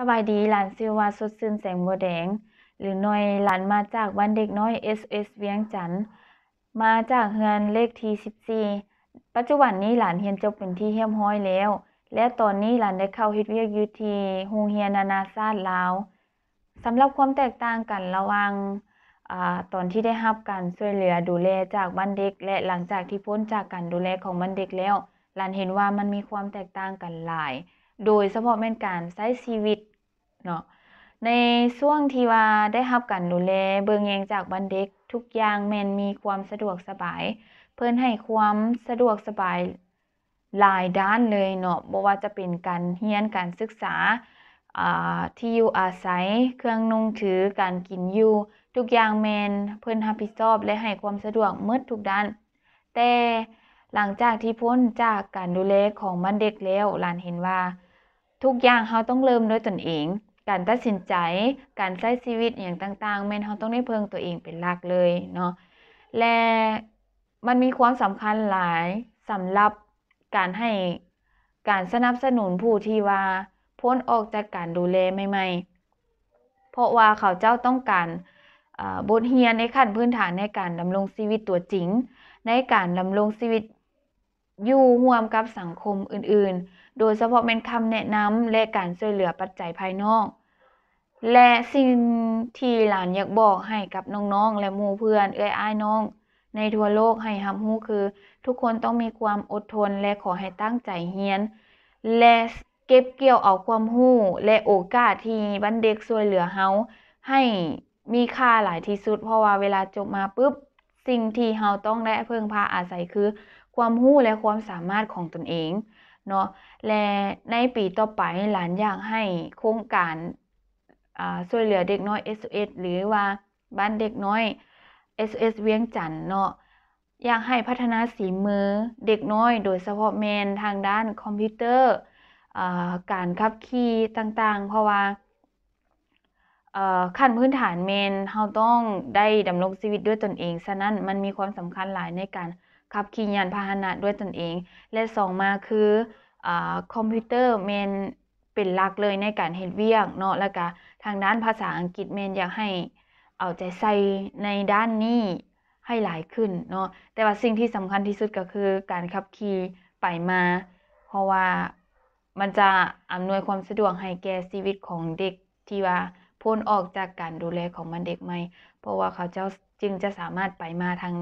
สบายดีหลานซิววาสดซื่นแสงบัวแดง หรือน้อยหลานมาจากบ้านเด็กน้อย SS เวียงจัน มาจากเฮือนเลขที่14ปัจจุบันนี้หลานเฮียนจบเป็นที่เฮียมห้อยแล้ว และตอนนี้หลานได้เข้าฮิตเวียกยูทีฮโงเฮียนานาซาดลาวสำหรับความแตกต่างกันระหว่างตอนที่ได้รับการช่วยเหลือดูแลจากบ้านเด็กและหลังจากที่พ้นจากการดูแลของบ้านเด็กแล้ว หลานเห็นว่ามันมีความแตกต่างกันหลายโดยเฉพาะแม่นการใช้ชีวิต เนาะในช่วงที่ว่าได้ รับการดูแลเบิ่งแยงจากบันเด็กทุกอย่างแม่นมีความสะดวกสบาย เพิ่นให้ความสะดวกสบาย หลายด้านเลย เนาะบ่ว่าจะเป็นการเรียนการศึกษาที่อยู่อาศัยเครื่อง นุ่งถือการกิน อยู่ ทุกอย่างแมนเพิ่นรับผิดชอบ และให้ความสะดวกมืดทุกด้าน แต่หลังจากที่พ้นจากการดูแลของบันเด็กแล้วหลานเห็นว่าทุกอย่างเขาต้องเริ่มด้วยตนเอง การตัดสินใจ การใช้ชีวิตอย่างต่างๆแม่นเขาต้องได้เพิงตัวเองเป็นหลักเลยเนาะ และมันมีความสำคัญหลายสำหรับการให้การสนับสนุนผู้ที่ว่าพ้นออกจากการดูแลใหม่ๆ เพราะว่าเขาเจ้าต้องการบทเรียนในขั้นพื้นฐานในการดำรงชีวิตตัวจริง ในการดำรงชีวิตอยู่ร่วมกับสังคมอื่นๆโดยเฉพาะเป็นคำแนะนำและการช่วยเหลือปัจจัยภายนอก และสิ่งที่หลานอยากบอก ให้กับ น้องๆและมูเพื่อนเอื้อยอ้าย น้อง ในทั่วโลกให้หับหู้คือ ทุกคนต้องมีความอดทนและขอให้ตั้งใจเรียน และเก็บเกี่ยวเอาความหู้และโอกาสที่บันเด็กช่วยเหลือเฮาให้มีค่าหลายที่สุด เพราะว่าเวลาจบมาปุ๊บสิ่งที่เฮาต้องได้เพิ่งพาอาศัยคือ ความหู้และความสามารถของตนเองเนาะและในปีต่อไปหลานอยากให้โครงการช่วยเหลือเด็กน้อย SOS หรือว่าบ้านเด็กน้อย SOS เวียงจันทน์เนาะอยากให้พัฒนาสีมือเด็กน้อยโดยเฉพาะแมนทางด้านคอมพิวเตอร์การขับขี่ต่างๆ เพราะว่าขั้นพื้นฐานเมนเราต้องได้ดำรงชีวิตด้วยตนเอง ฉะนั้นมันมีความสำคัญหลายในการขับขี่ยานพาหนะด้วยตนเอง และสองมาคือคอมพิวเตอร์เมนเป็นหลักเลยในการเห็นเวียงเนาะแล้วก็ทางด้านภาษาอังกฤษเมนอยากให้เอาใจใส่ในด้านนี้ให้หลายขึ้นเนาะแต่ว่าสิ่งที่สำคัญที่สุดก็คือการขับขี่ไปมา เพราะว่ามันจะอำนวยความสะดวกให้แก่ชีวิตของเด็กที่ว่าพ้นออกจากการดูแลของมันเด็กใหม่เพราะว่าเขาเจ้าจึงจะสามารถไปมาทาง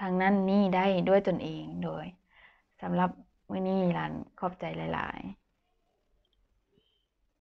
ทางนั้นนี่ได้ด้วยตนเองโดยสำหรับมื่อนี้ร้านขอบใจหลายๆ